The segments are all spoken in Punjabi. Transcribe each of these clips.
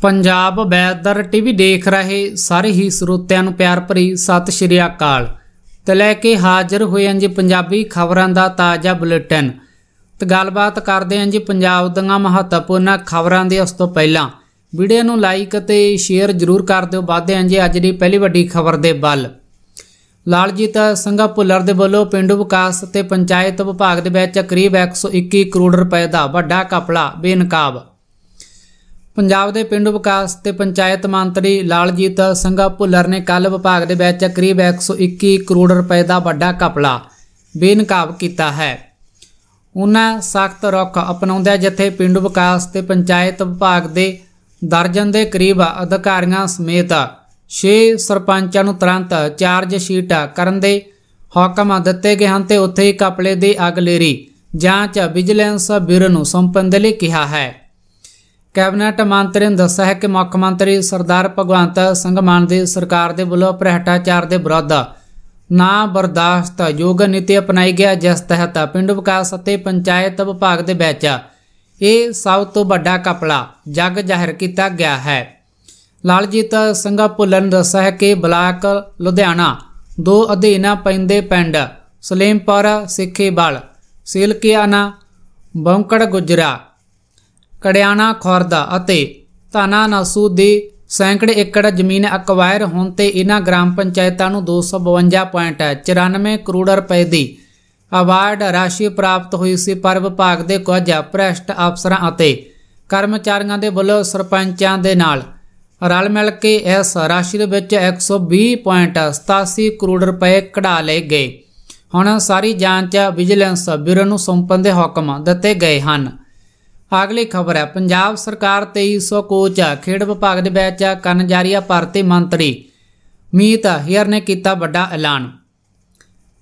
ਪੰਜਾਬ ਵੈਦਰ ਟੀਵੀ ਦੇਖ ਰਹੇ ਸਾਰੇ ਹੀ ਸਰੋਤਿਆਂ ਨੂੰ ਪਿਆਰ ਭਰੀ ਸਤਿ ਸ਼੍ਰੀ ਅਕਾਲ ਤੇ ਲੈ ਕੇ ਹਾਜ਼ਰ ਹੋਏ ਹਾਂ ਜੀ ਪੰਜਾਬੀ ਖਬਰਾਂ ਦਾ ਤਾਜ਼ਾ ਬੁਲੇਟਿਨ ਤੇ ਗੱਲਬਾਤ ਕਰਦੇ ਹਾਂ ਜੀ ਪੰਜਾਬ ਦੀਆਂ ਮਹੱਤਵਪੂਰਨ ਖਬਰਾਂ ਦੇ ਉਸ ਤੋਂ ਪਹਿਲਾਂ ਵੀਡੀਓ ਨੂੰ ਲਾਈਕ ਤੇ ਸ਼ੇਅਰ ਜ਼ਰੂਰ ਕਰ ਦਿਓ ਵਾਦੇ ਹਾਂ ਜੀ ਅੱਜ ਦੀ ਪਹਿਲੀ ਵੱਡੀ ਖਬਰ ਦੇ ਵੱਲ ਲਾਲਜੀਤ ਸੰਘਾ ਭੁੱਲਰ ਦੇ ਵੱਲੋਂ ਪਿੰਡ ਵਿਕਾਸ ਤੇ ਪੰਚਾਇਤ ਵਿਭਾਗ ਦੇ ਵਿੱਚ ਕਰੀਬ 121 ਕਰੋੜ ਰੁਪਏ ਦਾ ਵੱਡਾ ਕਪੜਾ ਬੇਨਕਾਬ ਪੰਜਾਬ ਦੇ ਪਿੰਡ ਵਿਕਾਸ ਤੇ ਪੰਚਾਇਤ ਮੰਤਰੀ ਲਾਲਜੀਤ ਸੰਘਾ ਭੁੱਲਰ ਨੇ ਕੱਲ ਵਿਭਾਗ ਦੇ ਵਿੱਚ ਕਰੀਬ 121 ਕਰੋੜ ਰੁਪਏ ਦਾ ਵੱਡਾ ਕਪਲਾ ਬੇਨਕਾਬ ਕੀਤਾ ਹੈ ਉਹਨਾਂ ਸਖਤ ਰੁਖ ਅਪਣਾਉਂਦਿਆਂ ਜਿੱਥੇ ਪਿੰਡ ਵਿਕਾਸ ਤੇ ਪੰਚਾਇਤ ਵਿਭਾਗ ਦੇ ਦਰਜਨ ਦੇ ਕਰੀਬ ਅਧਿਕਾਰੀਆਂ ਸਮੇਤ 6 ਸਰਪੰਚਾਂ ਨੂੰ ਤੁਰੰਤ ਚਾਰਜ ਸ਼ੀਟ ਕਰਨ ਦੇ ਹੁਕਮ ਦਿੱਤੇ ਗਏ ਹਨ ਤੇ ਉੱਥੇ ਹੀ ਕਪਲੇ ਦੀ ਅਗਲੇਰੀ ਜਾਂਚ ਵਿਜੀਲੈਂਸ ਬਿਰ ਨੂੰ ਸੌਂਪਣ ਲਈ ਕਿਹਾ ਹੈ ਕੈਬਨਿਟ ਮੰਤਰੀ ਨੇ ਦੱਸਿਆ ਹੈ ਕਿ ਮੁੱਖ ਮੰਤਰੀ ਸਰਦਾਰ ਭਗਵੰਤ ਸਿੰਘ ਮਾਨ ਦੀ ਸਰਕਾਰ ਦੇ ਵੱਲੋਂ ਭ੍ਰਿਸ਼ਟਾਚਾਰ ਦੇ ਵਿਰੁੱਧ ਨਾ ਬਰਦਾਸ਼ਤ ਯੋਗ ਨੀਤੀ ਅਪਣਾਈ ਗਿਆ ਜਿਸ ਤਹਿਤ ਪਿੰਡ ਵਿਕਾਸ ਅਤੇ ਪੰਚਾਇਤ ਵਿਭਾਗ ਦੇ ਵਿੱਚ ਇਹ ਸਭ ਤੋਂ ਵੱਡਾ ਕਪੜਾ ਜਗ ਜ਼ਾਹਿਰ ਕੀਤਾ ਗਿਆ ਹੈ ਲਾਲਜੀਤ ਸਿੰਘ ਭੁੱਲਰ ਨੇ ਦੱਸਿਆ ਹੈ ਕਿ ਬਲਾਕ ਲੁਧਿਆਣਾ ਦੋ ਅਧੀਨਾ ਪੈਂਦੇ ਪਿੰਡ ਸਲੇਮਪੁਰ ਸਿੱਖੇਵਾਲ ਸਿਲਕਿਆਨਾ ਬੌਂਕੜ ਗੁਜਰਾ ਕੜਿਆਣਾ ਖੁਰਦਾ ਅਤੇ ਤਾਨਾ ਨਸੂ ਦੇ ਸੈਂਕੜੇ ਏਕੜ ਜ਼ਮੀਨ ਅਕਵਾਇਰ ਹੋਣ ਤੇ ਇਹਨਾਂ ਗ੍ਰਾਮ ਪੰਚਾਇਤਾਂ ਨੂੰ 252.94 ਕਰੋੜ ਰੁਪਏ ਦੀ ਅਵਾਰਡ ਰਾਸ਼ੀ ਪ੍ਰਾਪਤ ਹੋਈ ਸੀ ਪਰ ਵਿਭਾਗ ਦੇ ਕੁਝ ਭ੍ਰਸ਼ਟ ਅਫਸਰਾਂ ਅਤੇ ਕਰਮਚਾਰੀਆਂ ਦੇ ਵੱਲੋਂ ਸਰਪੰਚਾਂ ਦੇ ਨਾਲ ਰਲ ਮਿਲ ਕੇ ਇਸ ਰਾਸ਼ੀ ਦੇ ਵਿੱਚ 120.87 ਕਰੋੜ ਰੁਪਏ ਕਢਾ ਲਏ ਗਏ ਹੁਣ ਸਾਰੀ ਜਾਂਚ ਵਿਜੀਲੈਂਸ ਬਿਊਰੋ ਨੂੰ ਸੌਂਪਣ ਦੇ ਹੁਕਮ ਦਿੱਤੇ ਗਏ ਹਨ ਅਗਲੀ ਖਬਰ ਹੈ ਪੰਜਾਬ ਸਰਕਾਰ 2300 ਕੋਚ ਖੇਡ ਵਿਭਾਗ ਦੇ ਵਿੱਚ ਕਰਨ ਜਾਰੀਆ ਭਾਰਤੀ ਮੰਤਰੀ ਮੀਤ ਹੇਰ ਨੇ ਕੀਤਾ ਵੱਡਾ ਐਲਾਨ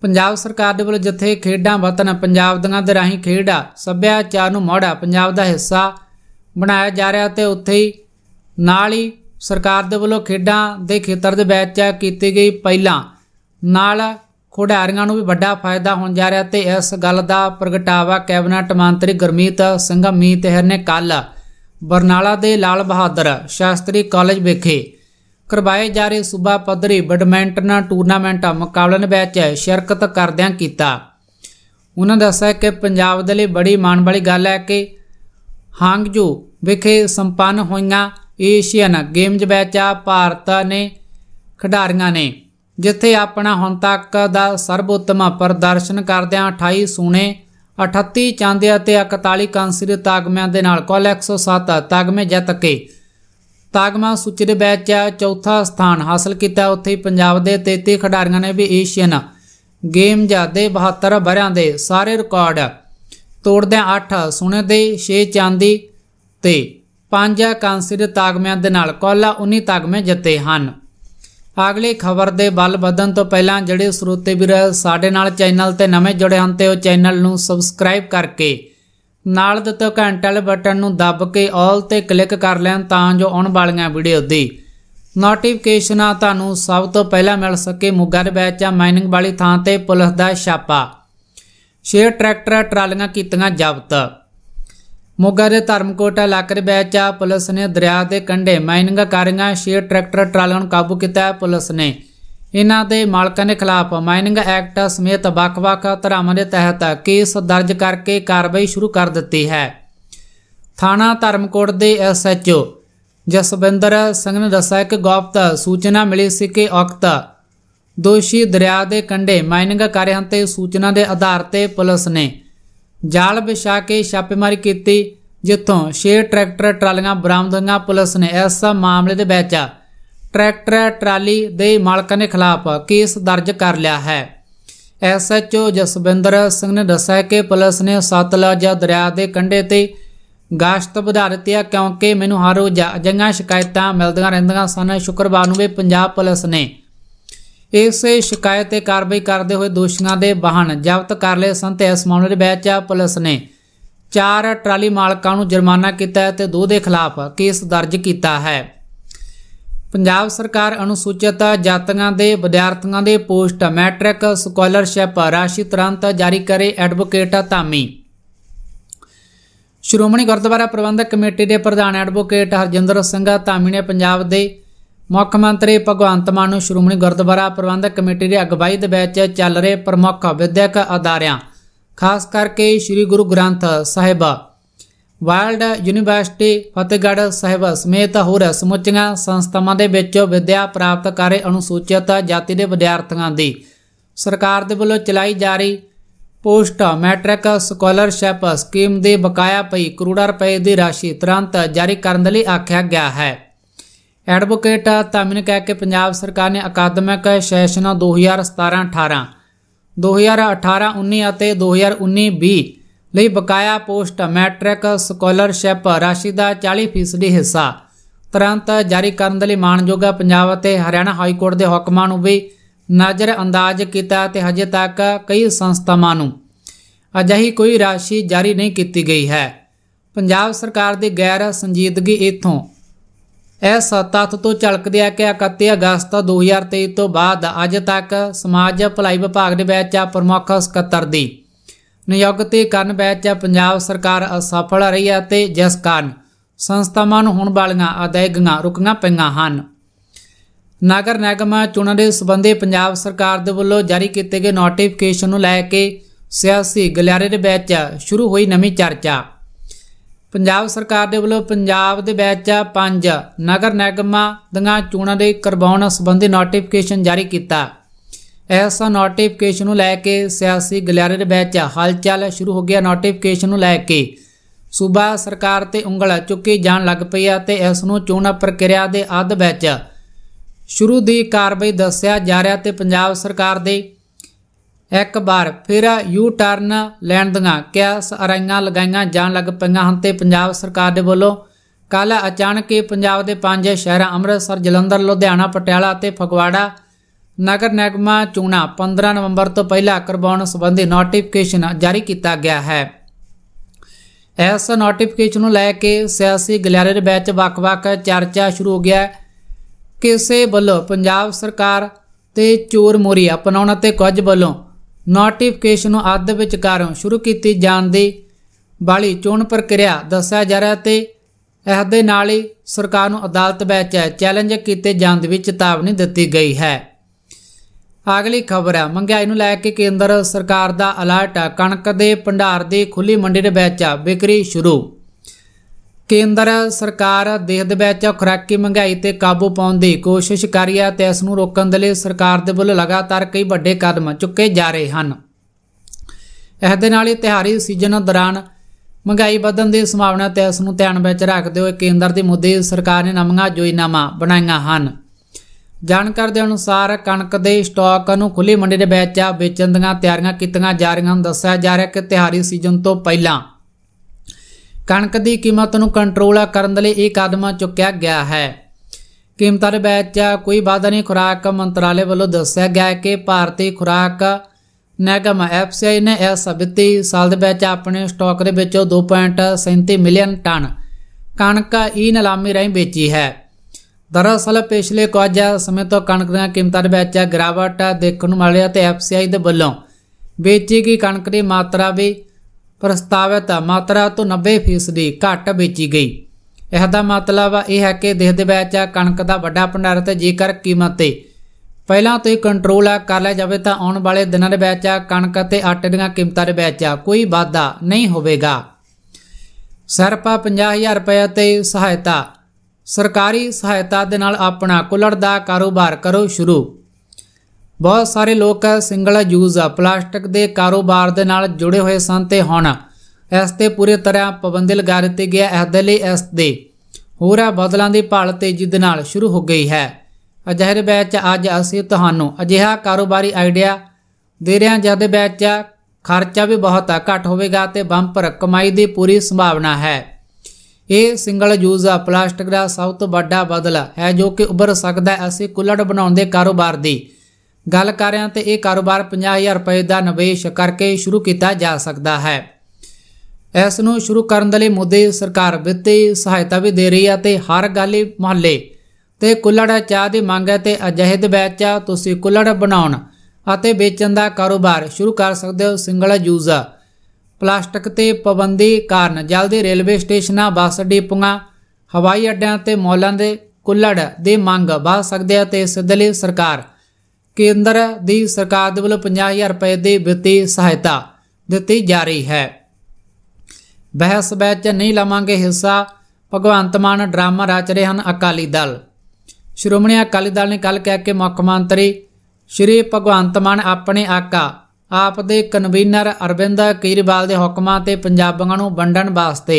ਪੰਜਾਬ ਸਰਕਾਰ ਦੇ ਵੱਲੋਂ ਜਿੱਥੇ ਖੇਡਾਂ ਵਤਨ ਪੰਜਾਬ ਦੀਆਂ ਦੇ ਰਾਹੀਂ ਖੇਡਾ ਸੱਭਿਆਚਾਰ ਨੂੰ ਮੋੜਾ ਪੰਜਾਬ ਦਾ ਹਿੱਸਾ ਬਣਾਇਆ ਜਾ ਰਿਹਾ ਤੇ ਉੱਥੇ ਹੀ ਨਾਲ ਹੀ ਸਰਕਾਰ ਦੇ ਵੱਲੋਂ ਖੇਡਾਂ ਦੇ ਖੇਤਰ ਦੇ ਵਿੱਚ ਕੀਤੀ ਗਈ ਪਹਿਲਾਂ ਨਾਲ ਖਿਡਾਰੀਆਂ ਨੂੰ ਵੀ ਵੱਡਾ ਫਾਇਦਾ ਹੋਣ ਜਾ ਰਿਹਾ ਤੇ ਇਸ ਗੱਲ ਦਾ ਪ੍ਰਗਟਾਵਾ ਕੈਬਨਟ ਮੰਤਰੀ ਗਰਮੀਤ ਸਿੰਘ ਮੀਤ ਨੇ ਕੱਲ ਬਰਨਾਲਾ ਦੇ ਲਾਲ ਬਹਾਦਰ ਸ਼ਾਸਤਰੀ ਕਾਲਜ ਵਿਖੇ ਕਰਵਾਏ ਜਾ ਰਹੇ ਸੂਬਾ ਪੱਧਰੀ ਬੈਡਮਿੰਟਨ ਟੂਰਨਾਮੈਂਟ ਮੁਕਾਬਲਨ ਵਿੱਚ ਸ਼ਿਰਕਤ ਕਰਦਿਆਂ ਕੀਤਾ ਉਹਨਾਂ ਦੱਸਿਆ ਕਿ ਪੰਜਾਬ ਦੇ ਲਈ ਬੜੀ ਮਾਣ ਵਾਲੀ ਗੱਲ ਹੈ ਕਿ ਹਾਂਗਜੂ ਵਿਖੇ ਸੰਪੰਨ ਹੋਈਆਂ ਏਸ਼ੀਅਨ ਗੇਮਜ਼ ਵਿੱਚ ਭਾਰਤ ਨੇ ਖਿਡਾਰੀਆਂ ਨੇ ਜਿੱਥੇ ਆਪਣਾ ਹੁਣ ਤੱਕ ਦਾ ਸਰਬੋਤਮ ਪ੍ਰਦਰਸ਼ਨ ਕਰਦਿਆਂ 28 ਸੋਨੇ 38 ਚਾਂਦੀ ਅਤੇ 41 ਕਾਂਸੀ ਦੇ ਤਾਗਮਿਆਂ ਦੇ ਨਾਲ ਕੁੱਲ 107 ਤਾਗਮੇ ਜਿੱਤ ਕੇ ਤਾਗਮਾ ਸੂਚੀ ਦੇ ਵਿੱਚ ਚੌਥਾ ਸਥਾਨ ਹਾਸਲ ਕੀਤਾ ਉੱਥੇ ਪੰਜਾਬ ਦੇ 33 ਖਿਡਾਰੀਆਂ ਨੇ ਵੀ ਏਸ਼ੀਅਨ ਗੇਮ ਜਾਦੇ 72 ਬਰਿਆਂ ਦੇ ਸਾਰੇ ਰਿਕਾਰਡ ਤੋੜਦਿਆਂ 8 ਸੋਨੇ ਦੇ 6 ਚਾਂਦੀ ਤੇ 5 ਕਾਂਸੀ ਦੇ ਤਾਗਮਿਆਂ ਦੇ ਨਾਲ ਕੁੱਲ 19 ਤਾਗਮੇ ਜਿੱਤੇ ਹਨ ਅਗਲੀ ਖਬਰ ਦੇ ਵੱਲ ਵਧਣ ਤੋਂ ਪਹਿਲਾਂ ਜਿਹੜੇ ਸਰੋਤੇ ਵੀਰ ਸਾਡੇ ਨਾਲ ਚੈਨਲ ਤੇ ਨਵੇਂ ਜੁੜੇ ਹਨ ਤੇ ਉਹ ਚੈਨਲ ਨੂੰ ਸਬਸਕ੍ਰਾਈਬ ਕਰਕੇ ਨਾਲ ਦਿੱਤੇ ਘੰਟੇ ਵਾਲੇ ਬਟਨ ਨੂੰ ਦੱਬ ਕੇ ਆਲ ਤੇ ਕਲਿੱਕ ਕਰ ਲੈਣ ਤਾਂ ਜੋ ਆਉਣ ਵਾਲੀਆਂ ਵੀਡੀਓ ਦੀ ਨੋਟੀਫਿਕੇਸ਼ਨਾਂ ਤੁਹਾਨੂੰ ਸਭ ਤੋਂ ਪਹਿਲਾਂ ਮਿਲ ਸਕੇ ਮੁੱਗਾ ਦੇ ਵਿੱਚ ਆ ਮਾਈਨਿੰਗ ਵਾਲੀ ਥਾਂ ਤੇ ਪੁਲਿਸ ਦਾ ਛਾਪਾ 6 ਟਰੈਕਟਰ ਟਰਾਲੀਆਂ ਕੀਤੀਆਂ ਜ਼ਬਤ ਮੋਗਾ ਦੇ ਧਰਮਕੋਟ ਇਲਾਕੇ ਵਿੱਚ ਪੁਲਿਸ ਨੇ ਦਰਿਆ ਦੇ ਕੰਢੇ ਮਾਈਨਿੰਗ ਕਾਰੀਆਂ 6 ਟਰੈਕਟਰ ਟਰਾਲਾਂ ਨੂੰ ਕਾਬੂ ਕੀਤਾ ਪੁਲਿਸ ਨੇ ਇਹਨਾਂ ਦੇ ਮਾਲਕਾਂ ਦੇ ਖਿਲਾਫ ਮਾਈਨਿੰਗ ਐਕਟ ਸਮੇਤ ਵੱਖ-ਵੱਖ ਦੇ ਤਹਿਤ ਕੇਸ ਦਰਜ ਕਰਕੇ ਕਾਰਵਾਈ ਸ਼ੁਰੂ ਕਰ ਦਿੱਤੀ ਹੈ ਥਾਣਾ ਧਰਮਕੋਟ ਦੇ ਐਸਐਚਓ ਜਸਵਿੰਦਰ ਸਿੰਘ ਨੇ ਦੱਸਿਆ ਕਿ ਗੁਪਤ ਸੂਚਨਾ ਮਿਲੀ ਸੀ ਕਿ ਔਕਤ ਦੋਸ਼ੀ ਦਰਿਆ ਦੇ ਕੰਢੇ ਮਾਈਨਿੰਗ ਹਨ ਤੇ ਸੂਚਨਾ ਦੇ ਆਧਾਰ ਤੇ ਪੁਲਿਸ ਨੇ ਜਾਲ ਵਿਛਾ ਕੇ ਛਾਪੇਮਾਰੀ ਕੀਤੀ ਜਿੱਥੋਂ 6 ਟਰੈਕਟਰ ਟਰਾਲੀਆਂ ਬਰਾਮਦ ਹੋਈਆਂ ਪੁਲਿਸ ਨੇ ਇਸ ਮਾਮਲੇ ਦੇ ਵਿੱਚ ਟਰੈਕਟਰ ਟਰਾਲੀ ਦੇ ਮਾਲਕਾਂ ਦੇ ਖਿਲਾਫ ਕੇਸ ਦਰਜ ਕਰ ਲਿਆ ਹੈ ਐਸਐਚਓ ਜਸਵਿੰਦਰ ਸਿੰਘ ਨੇ ਦੱਸਿਆ ਕਿ ਪੁਲਿਸ ਨੇ ਸਤਲੁਜ ਦਰਿਆ ਦੇ ਕੰਢੇ ਤੇ ਗਾਸ਼ਤ ਵਧਾ ਦਿੱਤੀ ਹੈ ਕਿਉਂਕਿ ਮੈਨੂੰ ਹਰ ਰੋਜ਼ ਅਜਿਹੀਆਂ ਸ਼ਿਕਾਇਤਾਂ ਮਿਲਦੀਆਂ ਰਹਿੰਦੀਆਂ ਸਨ ਸ਼ੁੱਕਰਵਾਰ ਨੂੰ ਵੀ ਪੰਜਾਬ ਪੁਲਿਸ ਨੇ ਇਸੇ ਸ਼ਿਕਾਇਤ ਤੇ ਕਾਰਵਾਈ ਕਰਦੇ ਹੋਏ ਦੋਸ਼ੀਆਂ ਦੇ ਵਾਹਨ ਜ਼ਬਤ ਕਰ ਲਏ ਸਨ ਤੇ ਇਸ ਮਾਮਲੇ ਵਿੱਚ ਪੁਲਿਸ ਨੇ ਚਾਰ ਟਰਾਲੀ ਮਾਲਕਾਂ ਨੂੰ ਜੁਰਮਾਨਾ ਕੀਤਾ ਤੇ ਦੋ ਦੇ ਖਿਲਾਫ ਕੇਸ ਦਰਜ ਕੀਤਾ ਹੈ ਪੰਜਾਬ ਸਰਕਾਰ ਅਨੁਸੂਚਿਤ ਜਾਤੀਆਂ ਦੇ ਵਿਦਿਆਰਥੀਆਂ ਦੇ ਪੋਸਟ ਮੈਟ੍ਰਿਕ ਸਕਾਲਰਸ਼ਿਪ ਰਾਸ਼ੀ ਤੁਰੰਤ ਜਾਰੀ ਕਰੇ ਐਡਵੋਕੇਟ ਧਾਮੀ ਸ਼੍ਰੋਮਣੀ ਗੁਰਦੁਆਰਾ ਪ੍ਰਬੰਧਕ ਕਮੇਟੀ ਦੇ ਪ੍ਰਧਾਨ ਐਡਵੋਕੇਟ ਹਰਜਿੰਦਰ ਸਿੰਘ ਧਾਮੀ ਨੇ ਪੰਜਾਬ ਦੇ ਮੁੱਖ ਮੰਤਰੀ ਭਗਵੰਤ ਮਾਨ ਨੂੰ ਸ਼੍ਰੋਮਣੀ ਗੁਰਦੁਆਰਾ ਪ੍ਰਬੰਧਕ ਕਮੇਟੀ ਦੇ ਅਗਵਾਈ ਦੇ ਵਿੱਚ ਚੱਲ ਰਹੇ ਪ੍ਰਮੁੱਖ ਵਿਦਿਅਕ ਅਦਾਰਿਆਂ ਖਾਸ ਕਰਕੇ ਸ੍ਰੀ ਗੁਰੂ ਗ੍ਰੰਥ ਸਾਹਿਬ ਵਰਲਡ ਯੂਨੀਵਰਸਿਟੀ ਫਤਿਹਗੜ੍ਹ ਸਾਹਿਬ ਸਮੇਤ ਹੋਰ ਸਮੁੱਚੀਆਂ ਸੰਸਥਾਵਾਂ ਦੇ ਵਿੱਚ ਵਿਦਿਆ ਪ੍ਰਾਪਤ ਕਰ ਰਹੇ ਅਨੁਸੂਚਿਤ ਜਾਤੀ ਦੇ ਵਿਦਿਆਰਥੀਆਂ ਦੀ ਸਰਕਾਰ ਦੇ ਵੱਲੋਂ ਚਲਾਈ ਜਾ ਰਹੀ ਪੋਸਟ ਮੈਟ੍ਰਿਕ ਸਕਾਲਰਸ਼ਿਪ ਸਕੀਮ ਦੇ ਬਕਾਇਆ ਪਈ ਕਰੋੜਾਂ ਰੁਪਏ ਦੀ ਰਾਸ਼ੀ ਤੁਰੰਤ ਜਾਰੀ ਕਰਨ ਦੇ ਲਈ ਆਖਿਆ ਗਿਆ ਹੈ ਐਡਵੋਕੇਟ ਤਾਮਿਨ ਕਹਿ ਕੇ ਪੰਜਾਬ ਸਰਕਾਰ ਨੇ ਅਕਾਦਮਿਕ ਸੈਸ਼ਨ 2017-18 2018-19 ਅਤੇ 2019-20 ਲਈ ਬਕਾਇਆ ਪੋਸਟ ਮੈਟ੍ਰਿਕ ਸਕਾਲਰਸ਼ਿਪ ਰਾਸ਼ੀ ਦਾ 40% ਹਿੱਸਾ ਤੁਰੰਤ ਜਾਰੀ ਕਰਨ ਦੇ ਲਈ ਮਾਨਯੋਗ ਪੰਜਾਬ ਅਤੇ ਹਰਿਆਣਾ ਹਾਈ ਕੋਰਟ ਦੇ ਹੁਕਮਾਂ ਨੂੰ ਵੀ ਨਜ਼ਰ ਅੰਦਾਜ਼ ਕੀਤਾ ਤੇ ਹਜੇ ਤੱਕ ਕਈ ਸੰਸਥਾਵਾਂ ਨੂੰ ਅਜਿਹੀ ਕੋਈ ਰਾਸ਼ੀ ਜਾਰੀ ਨਹੀਂ ਕੀਤੀ ਗਈ ਹੈ ਪੰਜਾਬ ਸਰਕਾਰ ਦੀ ਗੈਰ ਸੰਜੀਦਗੀ ਇਥੋਂ ਇਹ ਸੱਤਤ ਤੋਂ ਆ ਕਿ 31 ਅਗਸਤ 2023 ਤੋਂ ਬਾਅਦ ਅੱਜ ਤੱਕ ਸਮਾਜ ਭਲਾਈ ਵਿਭਾਗ ਦੇ ਵਿੱਚ ਪ੍ਰਮੁੱਖ ਸਕੱਤਰ ਦੀ ਨਿਯੁਕਤੀ ਕਰਨ ਵਿੱਚ ਪੰਜਾਬ ਸਰਕਾਰ ਅਸਫਲ ਰਹੀ ਹੈ ਤੇ ਜਿਸ ਕਾਰਨ ਸੰਸਥਾਵਾਂ ਨੂੰ ਹੁਣ ਵਾਲੀਆਂ ਅਦਾਇਗੀਆਂ ਰੁਕੀਆਂ ਪਈਆਂ ਹਨ ਨਗਰ ਨਿਗਮ ਚੋਣਾਂ ਦੇ ਸਬੰਧੇ ਪੰਜਾਬ ਸਰਕਾਰ ਦੇ ਵੱਲੋਂ ਜਾਰੀ ਕੀਤੇ ਗਏ ਨੋਟੀਫਿਕੇਸ਼ਨ ਨੂੰ ਲੈ ਕੇ ਸਿਆਸੀ ਗਲਿਆਰੇ ਦੇ ਵਿੱਚ ਸ਼ੁਰੂ ਹੋਈ ਨਵੀਂ ਚਰਚਾ ਪੰਜਾਬ ਸਰਕਾਰ ਦੇ ਵੱਲੋਂ ਪੰਜਾਬ ਦੇ ਵਿੱਚ ਪੰਜ ਨਗਰ ਨਿਗਮਾਂ ਦੀਆਂ ਚੋਣਾਂ ਦੇ ਕਰਵਾਉਣ ਸੰਬੰਧੀ ਨੋਟੀਫਿਕੇਸ਼ਨ ਜਾਰੀ ਕੀਤਾ ਇਸ ਨੋਟੀਫਿਕੇਸ਼ਨ ਨੂੰ ਲੈ ਕੇ ਸਿਆਸੀ ਗਲਿਆਰੇ ਦੇ ਵਿੱਚ ਹਲਚਲ ਸ਼ੁਰੂ ਹੋ ਗਿਆ ਨੋਟੀਫਿਕੇਸ਼ਨ ਨੂੰ ਲੈ ਕੇ ਸੂਬਾ ਸਰਕਾਰ ਤੇ ਉਂਗਲ ਚੁੱਕੀ ਜਾਣ ਲੱਗ ਪਈ ਆ ਤੇ ਇਸ ਨੂੰ ਚੋਣਾਂ ਪ੍ਰਕਿਰਿਆ ਦੇ ਅੱਧ ਵਿੱਚ ਸ਼ੁਰੂ ਦੀ ਕਾਰਵਾਈ ਦੱਸਿਆ ਜਾ ਰਿਹਾ ਤੇ ਪੰਜਾਬ ਸਰਕਾਰ ਦੇ ਇੱਕ ਵਾਰ ਫਿਰ ਯੂ ਟਰਨ ਲੈਣ ਦੀਆਂ ਕਿਆ ਸਰਾਈਆਂ ਲਗਾਈਆਂ ਜਾਣ ਲੱਗ ਪਈਆਂ ਹਨ ਤੇ ਪੰਜਾਬ ਸਰਕਾਰ ਦੇ ਵੱਲੋਂ ਕੱਲ ਅਚਾਨਕ ਹੀ ਪੰਜਾਬ ਦੇ ਪੰਜ ਸ਼ਹਿਰਾਂ ਅੰਮ੍ਰਿਤਸਰ ਜਲੰਧਰ ਲੁਧਿਆਣਾ ਪਟਿਆਲਾ ਅਤੇ ਫਗਵਾੜਾ ਨਗਰ ਨਿਗਮਾਂ ਚੋਣਾਂ 15 ਨਵੰਬਰ ਤੋਂ ਪਹਿਲਾਂ ਕਰਵਾਉਣ ਸੰਬੰਧੀ ਨੋਟੀਫਿਕੇਸ਼ਨ ਜਾਰੀ ਕੀਤਾ ਗਿਆ ਹੈ ਇਸ ਨੋਟੀਫਿਕੇਸ਼ਨ ਨੂੰ ਲੈ ਕੇ ਸਿਆਸੀ ਗਲਿਆਰੇ ਦੇ ਵਿੱਚ ਵੱਖ-ਵੱਖ ਚਰਚਾ ਸ਼ੁਰੂ ਹੋ ਗਿਆ ਕਿਸੇ ਵੱਲੋਂ ਪੰਜਾਬ ਸਰਕਾਰ ਤੇ ਚੋਰ ਮੋਰੀ ਅਪਣਾਉਣ ਅਤੇ ਕੁਝ ਵੱਲੋਂ ਨੋਟੀਫਿਕੇਸ਼ਨ ਨੂੰ ਅੱਧ ਵਿਚਕਾਰ ਸ਼ੁਰੂ ਕੀਤੀ ਜਾਣ ਦੀ ਵਾਲੀ ਚੋਣ ਪ੍ਰਕਿਰਿਆ ਦੱਸਿਆ ਜਾ ਰਿਹਾ ਤੇ ਇਸ ਦੇ ਨਾਲ ਹੀ ਸਰਕਾਰ ਨੂੰ ਅਦਾਲਤ ਵਿੱਚ ਚੈਲੰਜ ਕੀਤੇ ਜਾਣ ਦੀ ਚੇਤਾਵਨੀ ਦਿੱਤੀ ਗਈ ਹੈ ਅਗਲੀ ਖਬਰ ਹੈ ਮੰਗਾਈ ਨੂੰ ਲੈ ਕੇ ਕੇਂਦਰ ਸਰਕਾਰ ਦਾ ਅਲਰਟ ਕਣਕ ਦੇ ਭੰਡਾਰ ਦੀ ਖੁੱਲੀ ਮੰਡੀ ਦੇ ਵਿੱਚ ਵਿਕਰੀ ਸ਼ੁਰੂ ਕੇਂਦਰ ਸਰਕਾਰ ਦੇਹ ਦੇ ਵਿੱਚ ਖੁਰਾਕੀ ਮਹਿੰਗਾਈ ਤੇ ਕਾਬੂ ਪਾਉਣ ਦੀ ਕੋਸ਼ਿਸ਼ ਕਰ ਰਹੀ ਹੈ ਤੇ ਇਸ ਨੂੰ ਰੋਕਣ ਦੇ ਲਈ ਸਰਕਾਰ ਦੇ ਵੱਲੋਂ ਲਗਾਤਾਰ ਕਈ ਵੱਡੇ ਕਦਮ ਚੁੱਕੇ ਜਾ ਰਹੇ ਹਨ ਇਸ ਦੇ ਨਾਲ ਹੀ ਤਿਹਾਰੀ ਸੀਜ਼ਨ ਦੌਰਾਨ ਮਹਿੰਗਾਈ ਵਧਣ ਦੀ ਸੰਭਾਵਨਾ ਤੇ ਇਸ ਨੂੰ ਧਿਆਨ ਵਿੱਚ ਰੱਖਦੇ ਹੋਏ ਕੇਂਦਰ ਦੇ ਮੁੱਦੇ ਸਰਕਾਰ ਨੇ ਨਵੀਆਂ ਯੋਜਨਾਵਾਂ ਬਣਾਈਆਂ ਹਨ ਜਾਣਕਾਰੀ ਦੇ ਅਨੁਸਾਰ ਕਣਕ ਦੇ ਸਟਾਕ ਨੂੰ ਖੁੱਲੀ ਮੰਡੀ ਦੇ ਵਿੱਚ ਵੇਚਣ ਦੀਆਂ ਤਿਆਰੀਆਂ ਕੀਤੀਆਂ ਜਾ ਰਹੀਆਂ ਹਨ ਦੱਸਿਆ ਜਾ ਰਿਹਾ ਕਿ ਤਿਹਾਰੀ ਸੀਜ਼ਨ ਤੋਂ ਪਹਿਲਾਂ ਕਣਕ ਦੀ ਕੀਮਤ ਨੂੰ ਕੰਟਰੋਲ ਕਰਨ ਦੇ ਲਈ ਇਹ ਕਦਮ ਚੁੱਕਿਆ ਗਿਆ ਹੈ ਕੀਮਤਾਂ ਦੇ ਵਿੱਚ ਕੋਈ ਵਾਧਾ ਨਹੀਂ ਖੁਰਾਕ ਮੰਤਰਾਲੇ ਵੱਲੋਂ ਦੱਸਿਆ ਗਿਆ ਕਿ ਭਾਰਤੀ ਖੁਰਾਕ ਨਿਗਮ ਐਫਸੀਆਈ ਨੇ ਇਸ ਵਿੱਤੀ ਸਾਲ ਦੇ ਵਿੱਚ ਆਪਣੇ ਸਟਾਕ ਦੇ ਵਿੱਚੋਂ 2.37 ਮਿਲੀਅਨ ਟਨ ਕਣਕ ਇਹ ਨਿਲਾਮੀ ਰਾਹੀਂ ਵੇਚੀ ਹੈ ਦਰਅਸਲ ਪਿਛਲੇ ਕੁਝ ਸਮੇਂ ਤੋਂ ਕਣਕ ਦੀਆਂ ਕੀਮਤਾਂ ਦੇ ਵਿੱਚ ਗਿਰਾਵਟ ਦੇਖਣ ਨੂੰ ਮਿਲੀ ਅਤੇ ਐਫਸੀਆਈ ਦੇ ਵੱਲੋਂ ਵੇਚੀ ਗਈ ਕਣਕ ਦੀ ਮਾਤਰਾ ਵੀ ਪ੍ਰਸਤਾਵਿਤ ਮਾਤਰਾ ਤੋਂ 90% ਘੱਟ ਵੇਚੀ ਗਈ ਇਹ ਦਾ ਮਤਲਬ ਇਹ ਹੈ ਕਿ ਦੇਹ ਦੇ ਵਿੱਚ ਕਣਕ ਦਾ ਵੱਡਾ ਭੰਡਾਰ ਤੇ ਜੇਕਰ ਕੀਮਤ ਤੇ ਪਹਿਲਾਂ ਤੋਂ ਹੀ ਕੰਟਰੋਲ ਕਰ ਲਿਆ ਜਾਵੇ ਤਾਂ ਆਉਣ ਵਾਲੇ ਦਿਨਾਂ ਦੇ ਵਿੱਚ ਕਣਕ ਅਤੇ ਆਟੇ ਦੀਆਂ ਕੀਮਤਾਂ ਦੇ ਵਿੱਚ ਕੋਈ ਵਾਧਾ ਨਹੀਂ ਹੋਵੇਗਾ ਸਰਪਾ 50000 ਰੁਪਏ ਤੇ ਸਹਾਇਤਾ ਸਰਕਾਰੀ ਸਹਾਇਤਾ ਦੇ ਨਾਲ ਆਪਣਾ ਕੁਲੜ ਦਾ ਕਾਰੋਬਾਰ ਕਰੋ ਸ਼ੁਰੂ ਬਹੁਤ ਸਾਰੇ ਲੋਕ ਸਿੰਗਲ ਯੂਜ਼ ਪਲਾਸਟਿਕ ਦੇ ਕਾਰੋਬਾਰ ਦੇ ਨਾਲ ਜੁੜੇ ਹੋਏ ਸਨ ਤੇ ਹੁਣ ਇਸ ਤੇ ਪੂਰੇ ਤਰ੍ਹਾਂ ਪਾਬੰਦੀ ਲਗਾ ਦਿੱਤੀ ਗਿਆ ਹੈ ਦੇ ਲਈ ਇਸ ਦੇ ਆ ਬਦਲਾਂ ਦੀ ਭਾਲ ਤੇਜ਼ੀ ਦੇ ਨਾਲ ਸ਼ੁਰੂ ਹੋ ਗਈ ਹੈ ਅਜਿਹੇ ਵਿੱਚ ਅੱਜ ਅਸੀਂ ਤੁਹਾਨੂੰ ਅਜਿਹਾ ਕਾਰੋਬਾਰੀ ਆਈਡੀਆ ਦੇ ਰਹੇ ਹਾਂ ਜਿਹਦੇ ਵਿੱਚ ਖਰਚਾ ਵੀ ਬਹੁਤ ਘੱਟ ਹੋਵੇਗਾ ਤੇ ਬੰਪਰ ਕਮਾਈ ਦੀ ਪੂਰੀ ਸੰਭਾਵਨਾ ਹੈ ਇਹ ਸਿੰਗਲ ਯੂਜ਼ ਪਲਾਸਟਿਕ ਦਾ ਸਭ ਤੋਂ ਵੱਡਾ ਬਦਲਾ ਹੈ ਜੋ ਕਿ ਉੱਭਰ ਸਕਦਾ ਹੈ ਅਸੀਂ ਕੁੱਲੜ ਬਣਾਉਣ ਦੇ ਕਾਰੋਬਾਰ ਦੀ ਗੱਲ ਕਰ ਰਹੇ ਤੇ ਇਹ ਕਾਰੋਬਾਰ 50000 ਰੁਪਏ ਦਾ ਨਿਵੇਸ਼ ਕਰਕੇ ਸ਼ੁਰੂ ਕੀਤਾ ਜਾ ਸਕਦਾ ਹੈ ਇਸ ਨੂੰ ਸ਼ੁਰੂ ਕਰਨ ਦੇ ਲਈ ਮੋਦੀ ਸਰਕਾਰ ਵਿੱਤੀ ਸਹਾਇਤਾ ਵੀ ਦੇ ਰਹੀ ਹੈ ਤੇ ਹਰ ਗਾਲੀ ਮਹੱਲੇ ਤੇ ਕੁੱਲੜ ਚਾਹ ਦੀ ਮੰਗ ਹੈ ਤੇ ਅਜਿਹੇ ਦੇ ਵਿੱਚ ਤੁਸੀਂ ਕੁੱਲੜ ਬਣਾਉਣ ਅਤੇ ਵੇਚਣ ਦਾ ਕਾਰੋਬਾਰ ਸ਼ੁਰੂ ਕਰ ਸਕਦੇ ਹੋ ਸਿੰਗਲ ਯੂਜ਼ਰ ਪਲਾਸਟਿਕ ਤੇ ਪਾਬੰਦੀ ਕਾਰਨ ਜਲਦੀ ਰੇਲਵੇ ਸਟੇਸ਼ਨਾਂ ਬੱਸ ਡਿਪੂਆਂ ਹਵਾਈ ਅੱਡਿਆਂ ਤੇ ਮੌਲਾਂ ਦੇ ਕੁੱਲੜ ਦੀ ਮੰਗ ਵੱਧ ਸਕਦੇ ਹੈ ਤੇ ਇਸ ਦੇ ਲਈ ਸਰਕਾਰ ਕੇਂਦਰ ਦੀ ਸਰਕਾਰ ਦੇ ਵੱਲੋਂ 50000 ਰੁਪਏ ਦੀ ਵਿੱਤੀ ਸਹਾਇਤਾ ਦਿੱਤੀ ਜਾ ਰਹੀ ਹੈ ਬਹਿਸ ਵਿੱਚ ਨਹੀਂ ਲਵਾਂਗੇ ਹਿੱਸਾ ਭਗਵੰਤ ਮਾਨ ਡਰਾਮਾ ਰਚ ਰਹੇ ਹਨ ਅਕਾਲੀ ਦਲ ਸ਼੍ਰੋਮਣੀ ਅਕਾਲੀ ਦਲ ਨੇ ਕੱਲ ਕਹਿ ਕੇ ਮੁੱਖ ਮੰਤਰੀ ਸ਼੍ਰੀ ਭਗਵੰਤ ਮਾਨ ਆਪਣੇ ਆਕਾ ਆਪ ਦੇ ਕਨਵੀਨਰ ਅਰਵਿੰਦ ਕੇਰੀਵਾਲ ਦੇ ਹੁਕਮਾਂ ਤੇ ਪੰਜਾਬੀਆਂ ਨੂੰ ਵੰਡਣ ਵਾਸਤੇ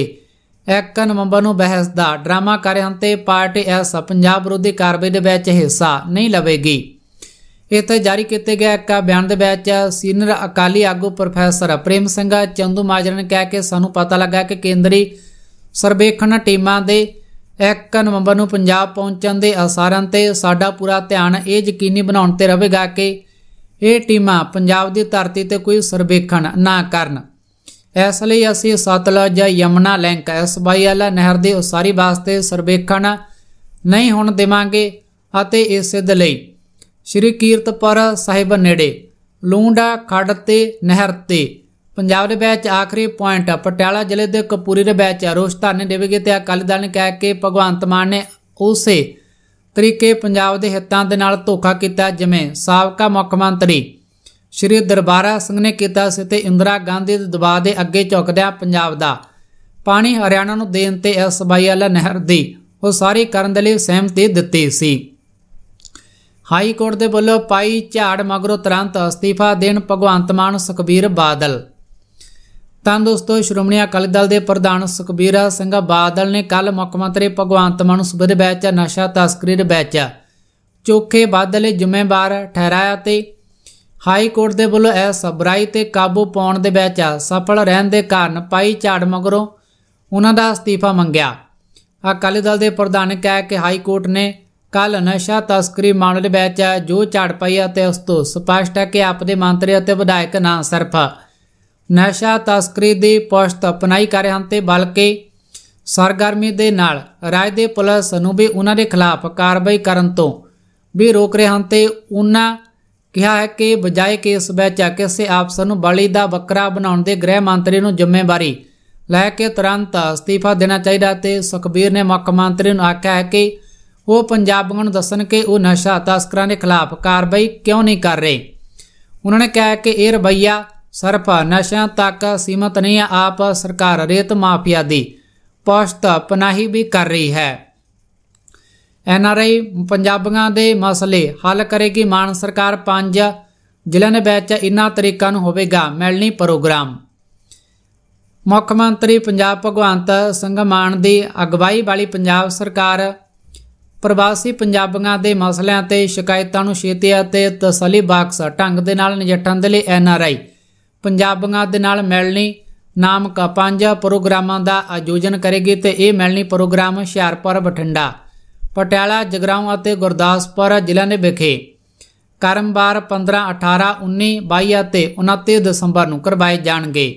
1 ਨਵੰਬਰ ਨੂੰ ਬਹਿਸ ਦਾ ਡਰਾਮਾ ਕਰ ਰਹੇ ਹਨ ਤੇ ਪਾਰਟੀ ਐਸ ਪੰਜਾਬ ਵਿਰੋਧੀ ਕਾਰਵਾਈ ਦੇ ਵਿੱਚ ਹਿੱਸਾ ਨਹੀਂ ਲਵੇਗੀ ਇੱਥੇ ਜਾਰੀ ਕੀਤੇ ਗਏ ਇੱਕ ਬਿਆਨ ਦੇ ਵਿੱਚ ਸੀਨੀਅਰ ਅਕਾਲੀ ਆਗੂ ਪ੍ਰੋਫੈਸਰ ਪ੍ਰੇਮ ਸਿੰਘ ਚੰਦੂ ਮਾਜਰਨ ਕਹਿ ਕੇ ਸਾਨੂੰ ਪਤਾ ਲੱਗਾ ਕਿ ਕੇਂਦਰੀ ਸਰਵੇਖਣ ਟੀਮਾਂ ਦੇ 1 ਨਵੰਬਰ ਨੂੰ ਪੰਜਾਬ ਪਹੁੰਚਣ ਦੇ ਅਸਾਰਾਂ ਤੇ ਸਾਡਾ ਪੂਰਾ ਧਿਆਨ ਇਹ ਯਕੀਨੀ ਬਣਾਉਣ ਤੇ ਰਹੇਗਾ ਕਿ ਇਹ ਟੀਮਾਂ ਪੰਜਾਬ ਦੀ ਧਰਤੀ ਤੇ ਕੋਈ ਸਰਵੇਖਣ ਨਾ ਕਰਨ ਇਸ ਲਈ ਅਸੀਂ ਸਤਲੁਜ ਯਮਨਾ ਲਿੰਕ ਐਸਬਾਈਐਲ ਨਹਿਰ ਦੇ ਉਸਾਰੀ ਵਾਸਤੇ ਸਰਵੇਖਣ ਨਹੀਂ ਹੁਣ ਦੇਵਾਂਗੇ ਅਤੇ ਇਸ ਦੇ ਲਈ ਸ਼੍ਰੀ ਕੀਰਤਪੁਰ ਸਾਹਿਬ ਨੇੜੇ ਲੂੰਡਾ ਖੱਡ ਤੇ ਨਹਿਰ ਤੇ ਪੰਜਾਬ ਦੇ ਵਿੱਚ ਆਖਰੀ ਪੁਆਇੰਟ ਪਟਿਆਲਾ ਜ਼ਿਲ੍ਹੇ ਦੇ ਕਪੂਰੀ ਦੇ ਵਿੱਚ ਰੋਸ਼ਤਾਨੇ ਦੇਵੇਗੇ ਤੇ ਅਕਾਲੀ ਦਲ ਨੇ ਕਹਿ ਕੇ ਭਗਵੰਤ ਮਾਨ ਨੇ ਉਸੇ ਤਰੀਕੇ ਪੰਜਾਬ ਦੇ ਹਿੱਤਾਂ ਦੇ ਨਾਲ ਧੋਖਾ ਕੀਤਾ ਜਿਵੇਂ ਸਾਬਕਾ ਮੁੱਖ ਮੰਤਰੀ ਸ਼੍ਰੀ ਦਰਬਾਰਾ ਸਿੰਘ ਨੇ ਕੀਤਾ ਸੀ ਤੇ ਇੰਦਰਾ ਗਾਂਧੀ ਦੇ ਦਬਾਅ ਦੇ ਅੱਗੇ ਝੁਕਦਿਆਂ ਪੰਜਾਬ ਦਾ ਪਾਣੀ ਹਰਿਆਣਾ ਨੂੰ ਦੇਣ ਤੇ ਵਾਲਾ ਨਹਿਰ ਦੀ ਉਹ ਸਾਰੀ ਕਰਨ ਦੇ ਲਈ ਸਹਿਮਤੀ ਦਿੱਤੀ ਸੀ ਹਾਈ ਕੋਰਟ ਦੇ ਵੱਲੋਂ ਪਾਈ ਝਾੜ ਮਗਰੋਂ ਤੁਰੰਤ ਅਸਤੀਫਾ ਦੇਣ ਭਗਵੰਤ ਮਾਨ ਸੁਖਬੀਰ ਬਾਦਲ ਤਾਂ ਦੋਸਤੋ ਸ਼੍ਰੋਮਣੀ ਅਕਾਲੀ ਦਲ ਦੇ ਪ੍ਰਧਾਨ ਸੁਖਬੀਰ ਸਿੰਘ ਬਾਦਲ ਨੇ ਕੱਲ ਮੁੱਖ ਮੰਤਰੀ ਭਗਵੰਤ ਮਾਨ ਨੂੰ ਸੂਬੇ ਵਿੱਚ ਨਸ਼ਾ ਤਸਕਰੀ ਵਿੱਚ ਚੋਖੇ ਬਾਦਲੇ ਜ਼ਿੰਮੇਵਾਰ ਠਹਿਰਾਇਆ ਤੇ ਹਾਈ ਕੋਰਟ ਦੇ ਵੱਲੋਂ ਇਹ ਸਬਰਾਈ ਤੇ ਕਾਬੂ ਪਾਉਣ ਦੇ ਵਿੱਚ ਸਫਲ ਰਹਿਣ ਦੇ ਕਾਰਨ ਪਾਈ ਝਾੜ ਮਗਰੋਂ ਉਹਨਾਂ ਦਾ ਅਸਤੀਫਾ ਮੰਗਿਆ ਅਕਾਲੀ ਦਲ ਦੇ ਪ੍ਰਧਾਨ ਕਹਿ ਕੇ ਹਾਈ ਕੋਰਟ ਨੇ ਕੱਲ ਨਸ਼ਾ ਤਸਕਰੀ ਮਾਮਲੇ ਵਿੱਚ ਜੋ ਝੜ ਪਈ ਅਤੇ ਉਸ ਤੋਂ ਸਪਸ਼ਟ ਹੈ ਕਿ ਆਪਦੇ ਮੰਤਰੀ ਅਤੇ ਵਿਧਾਇਕ ਨਾ ਸਿਰਫ ਨਸ਼ਾ ਤਸਕਰੀ ਦੀ ਪੋਸਟ ਅਪਣਾਈ ਕਰ ਰਹੇ ਹਨ ਤੇ ਬਲਕਿ ਸਰਗਰਮੀ ਦੇ ਨਾਲ ਰਾਜ ਦੇ ਪੁਲਿਸ ਨੂੰ ਵੀ ਉਹਨਾਂ ਦੇ ਖਿਲਾਫ ਕਾਰਵਾਈ ਕਰਨ ਤੋਂ ਵੀ ਰੋਕ ਰਹੇ ਹਨ ਤੇ ਉਹਨਾਂ ਕਿਹਾ ਹੈ ਕਿ ਬਜਾਏ ਕਿ ਇਸ ਵਿੱਚ ਕਿਸੇ ਆਪਸ ਨੂੰ ਬਲੀ ਦਾ ਬੱਕਰਾ ਬਣਾਉਣ ਦੇ ਗ੍ਰਹਿ ਮੰਤਰੀ ਨੂੰ ਜ਼ਿੰਮੇਵਾਰੀ ਲੈ ਕੇ ਤੁਰੰਤ ਅਸਤੀਫਾ ਦੇਣਾ ਚਾਹੀਦਾ ਤੇ ਸੁਖਬੀਰ ਨੇ ਮੁੱਖ ਮੰਤਰੀ ਨੂੰ ਆਖਿਆ ਹੈ ਕਿ ਉਹ ਪੰਜਾਬੀਆਂ ਨੂੰ ਦੱਸਣ ਕਿ ਉਹ ਨਸ਼ਾ ਤਸਕਰਾਂ ਦੇ ਖਿਲਾਫ ਕਾਰਵਾਈ ਕਿਉਂ ਨਹੀਂ ਕਰ ਰਹੇ ਉਹਨਾਂ ਨੇ ਕਿਹਾ ਕਿ ਇਹ ਰਵਈਆ ਸਿਰਫ ਨਸ਼ਿਆਂ ਤੱਕ ਸੀਮਤ ਨਹੀਂ ਹੈ ਆਪ ਸਰਕਾਰ ਰੇਤ ਮਾਫੀਆ ਦੀ ਪੋਸ਼ਤ ਪਨਾਹੀ ਵੀ ਕਰ ਰਹੀ ਹੈ ਐਨ ਆਰ ਆਈ ਪੰਜਾਬੀਆਂ ਦੇ ਮਸਲੇ ਹੱਲ ਕਰੇਗੀ ਮਾਨ ਸਰਕਾਰ ਪੰਜ ਜ਼ਿਲ੍ਹਿਆਂ ਦੇ ਵਿੱਚ ਇਨ੍ਹਾਂ ਤਰੀਕਾਂ ਨੂੰ ਹੋਵੇਗਾ ਮਿਲਣੀ ਪ੍ਰੋਗਰਾਮ ਮੁੱਖ ਮੰਤਰੀ ਪੰਜਾਬ ਭਗਵੰਤ ਸਿੰਘ ਮਾਨ ਦੀ ਅਗਵਾਈ ਵਾਲੀ ਪੰਜਾਬ ਸਰਕਾਰ ਪ੍ਰਵਾਸੀ ਪੰਜਾਬੀਆਂ ਦੇ ਮਸਲਿਆਂ ਤੇ ਸ਼ਿਕਾਇਤਾਂ ਨੂੰ ਛੇਤੀ ਅਤੇ ਤਸੱਲੀ ਬਾਕਸ ਢੰਗ ਦੇ ਨਾਲ ਨਜਿੱਠਣ ਦੇ ਲਈ ਐਨਆਰਆਈ ਪੰਜਾਬੀਆਂ ਦੇ ਨਾਲ ਮਿਲਣੀ ਨਾਮ ਕਾ ਪੰਜ ਪ੍ਰੋਗਰਾਮਾਂ ਦਾ ਆਯੋਜਨ ਕਰੇਗੀ ਤੇ ਇਹ ਮਿਲਣੀ ਪ੍ਰੋਗਰਾਮ ਹਿਆਰਪੁਰ ਬਠਿੰਡਾ ਪਟਿਆਲਾ ਜਗਰਾਉਂ ਅਤੇ ਗੁਰਦਾਸਪੁਰ ਜ਼ਿਲ੍ਹਿਆਂ ਦੇ ਵਿਖੇ ਕਰਮਵਾਰ 15 18 19 22 ਅਤੇ 29 ਦਸੰਬਰ ਨੂੰ ਕਰਵਾਏ ਜਾਣਗੇ